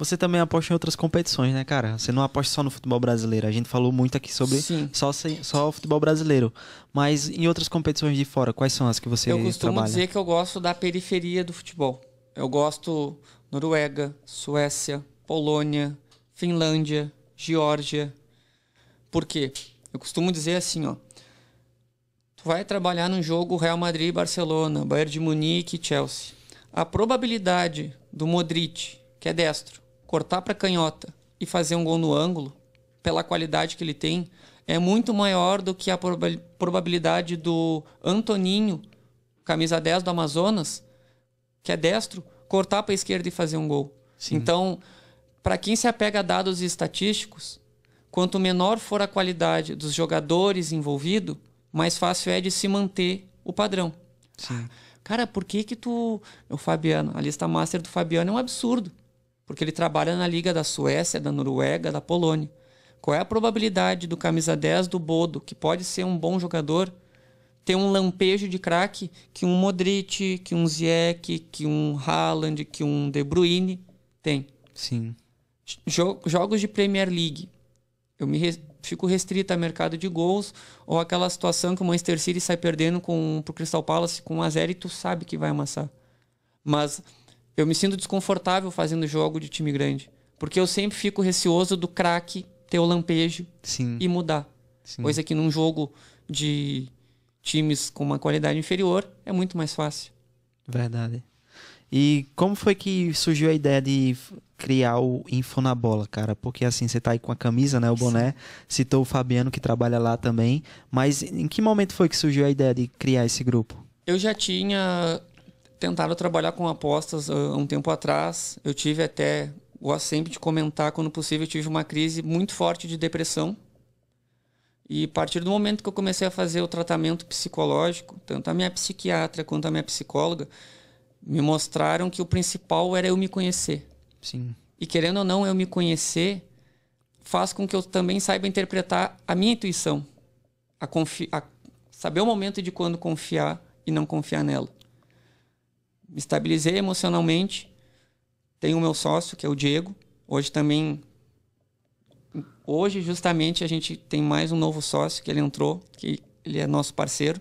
Você também aposta em outras competições, né, cara? Você não aposta só no futebol brasileiro. A gente falou muito aqui sobre só, só o futebol brasileiro. Mas em outras competições de fora, quais são as que você trabalha? Eu costumo trabalha? dizer que eu gosto da periferia do futebol. Eu gosto Noruega, Suécia, Polônia, Finlândia, Geórgia. Por quê? Eu costumo dizer assim, ó. Tu vai trabalhar num jogo Real Madrid, Barcelona, Bayern de Munique e Chelsea. A probabilidade do Modric, que é destro, cortar para canhota e fazer um gol no ângulo, pela qualidade que ele tem, é muito maior do que a probabilidade do Antoninho, camisa 10 do Amazonas, que é destro, cortar para a esquerda e fazer um gol. Sim. Então, para quem se apega a dados estatísticos, quanto menor for a qualidade dos jogadores envolvidos, mais fácil é de se manter o padrão. Sim. Cara, por que que tu... O Fabiano, a lista master do Fabiano é um absurdo. Porque ele trabalha na Liga da Suécia, da Noruega, da Polônia. Qual é a probabilidade do camisa 10 do Bodo, que pode ser um bom jogador, ter um lampejo de craque que um Modric, que um Zieck, que um Haaland, que um De Bruyne tem? Sim. Jogos de Premier League. Eu me fico restrito a mercado de gols ou aquela situação que o Manchester City sai perdendo com, o Crystal Palace com 1 a 0 e tu sabe que vai amassar. Mas eu me sinto desconfortável fazendo jogo de time grande. Porque eu sempre fico receoso do craque ter o lampejo Sim. e mudar. Sim. Coisa que num jogo de times com uma qualidade inferior é muito mais fácil. Verdade. E como foi que surgiu a ideia de criar o Info na Bola, cara? Porque assim, você tá aí com a camisa, né? O boné. Citou o Fabiano que trabalha lá também. Mas em que momento foi que surgiu a ideia de criar esse grupo? Eu já tinha tentaram trabalhar com apostas há uh, ah, um tempo atrás. Eu tive até, gosto sempre de comentar, quando possível, eu tive uma crise muito forte de depressão. E a partir do momento que eu comecei a fazer o tratamento psicológico, tanto a minha psiquiatra quanto a minha psicóloga me mostraram que o principal era eu me conhecer. Sim. E querendo ou não, eu me conhecer faz com que eu também saiba interpretar a minha intuição, a, a saber o momento de quando confiar e não confiar nela me estabilizei emocionalmente. Tenho o meu sócio, que é o Diego. Hoje também. Hoje, justamente, a gente tem mais um novo sócio que ele entrou, que ele é nosso parceiro.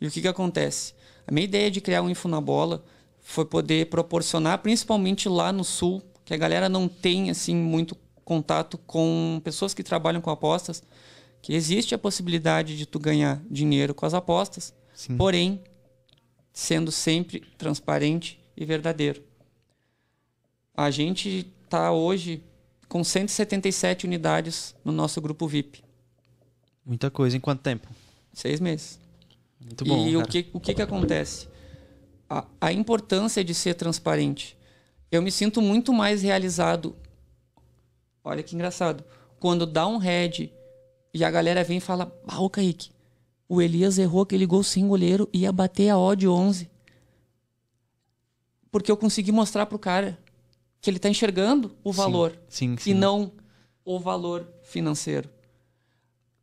E o que, que acontece? A minha ideia de criar um info na bola foi poder proporcionar, principalmente lá no Sul, que a galera não tem assim muito contato com pessoas que trabalham com apostas, que existe a possibilidade de tu ganhar dinheiro com as apostas. Sim. Porém, sendo sempre transparente e verdadeiro. A gente está hoje com 177 unidades no nosso grupo VIP. Muita coisa. Em quanto tempo? Seis meses. Muito bom. E cara. o que, o que, que acontece? A, a importância de ser transparente. Eu me sinto muito mais realizado. Olha que engraçado. Quando dá um head e a galera vem e fala: Ah, ô Kaique, o Elias errou aquele gol sem goleiro e ia bater a odd 11. Porque eu consegui mostrar pro cara que ele tá enxergando o valor sim, sim, sim. e não o valor financeiro.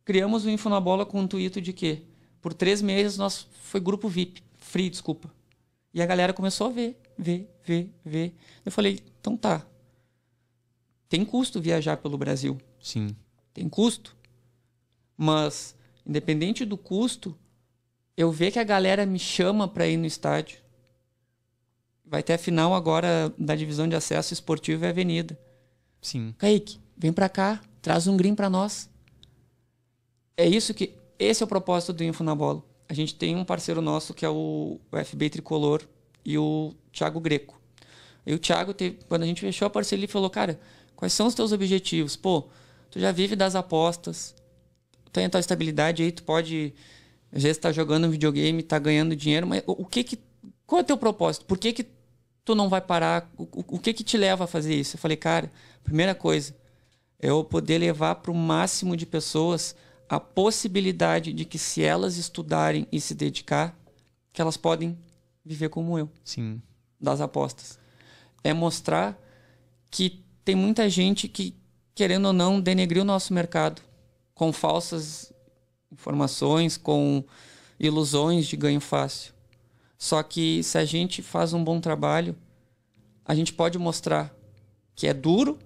Criamos o Info na Bola com o intuito de que por três meses nós foi grupo VIP, free, desculpa. E a galera começou a ver, ver, ver, ver. Eu falei, então tá. Tem custo viajar pelo Brasil. Sim. Tem custo. Mas independente do custo, eu ver que a galera me chama para ir no estádio. Vai ter a final agora da divisão de acesso esportivo e avenida. Sim. Kaique, vem para cá, traz um green para nós. É isso que. Esse é o propósito do Info na Bola. A gente tem um parceiro nosso que é o, FB Tricolor e o Thiago Greco. E o Thiago, teve, quando a gente fechou a parceria, ele falou: Cara, quais são os teus objetivos? Pô, tu já vive das apostas, tem a tua estabilidade aí, tu pode às vezes tá jogando um videogame, tá ganhando dinheiro, mas o que que qual é o teu propósito? Por que que tu não vai parar? O, o, o que que te leva a fazer isso? Eu falei, cara, primeira coisa, é eu poder levar para o máximo de pessoas a possibilidade de que se elas estudarem e se dedicar, que elas podem viver como eu. Sim. Das apostas. É mostrar que tem muita gente que querendo ou não denegrir o nosso mercado com falsas informações, com ilusões de ganho fácil. Só que se a gente faz um bom trabalho, a gente pode mostrar que é duro,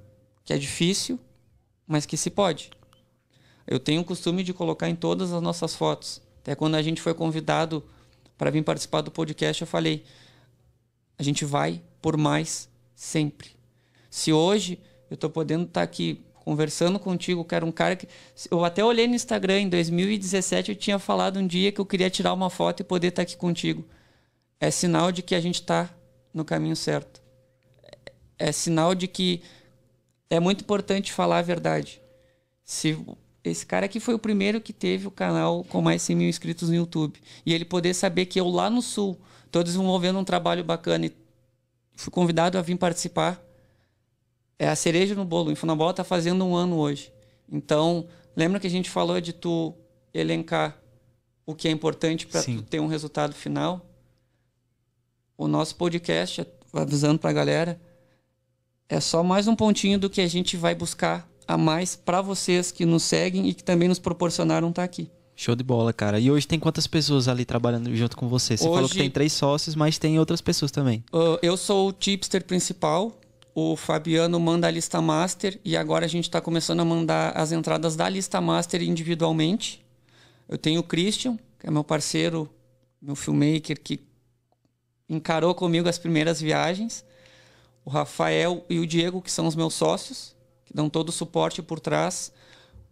que é difícil, mas que se pode. Eu tenho o costume de colocar em todas as nossas fotos. Até quando a gente foi convidado para vir participar do podcast, eu falei: a gente vai por mais sempre. Se hoje eu estou podendo estar tá aqui conversando contigo, que era um cara que. Eu até olhei no Instagram, em 2017 eu tinha falado um dia que eu queria tirar uma foto e poder estar tá aqui contigo. É sinal de que a gente está no caminho certo. É, é sinal de que é muito importante falar a verdade. Se esse cara aqui foi o primeiro que teve o canal com mais 100 mil inscritos no YouTube. E ele poder saber que eu lá no Sul estou desenvolvendo um trabalho bacana e fui convidado a vir participar é a cereja no bolo. O Infonabol está fazendo um ano hoje. Então, lembra que a gente falou de tu elencar o que é importante para tu ter um resultado final? O nosso podcast, avisando para a galera, é só mais um pontinho do que a gente vai buscar a mais para vocês que nos seguem e que também nos proporcionaram estar tá aqui. Show de bola, cara. E hoje tem quantas pessoas ali trabalhando junto com você? Você hoje, falou que tem três sócios, mas tem outras pessoas também. eu sou o tipster principal, o Fabiano manda a lista master e agora a gente está começando a mandar as entradas da lista master individualmente. Eu tenho o Christian, que é meu parceiro, meu filmmaker, que encarou comigo as primeiras viagens. O Rafael e o Diego, que são os meus sócios, que dão todo o suporte por trás.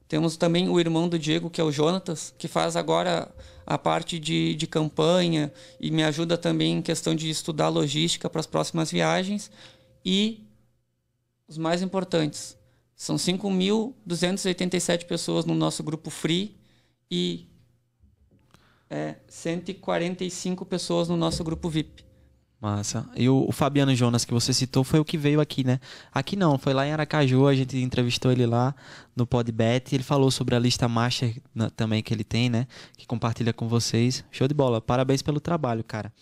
Temos também o irmão do Diego, que é o Jonatas, que faz agora a parte de, de campanha e me ajuda também em questão de estudar logística para as próximas viagens. E os mais importantes. São 5.287 pessoas no nosso grupo free e é, 145 pessoas no nosso grupo VIP. Massa. E o, o, Fabiano Jonas que você citou foi o que veio aqui, né? Aqui não, foi lá em Aracaju, a gente entrevistou ele lá no Podbet, ele falou sobre a lista master na, também que ele tem, né? Que compartilha com vocês. Show de bola. Parabéns pelo trabalho, cara.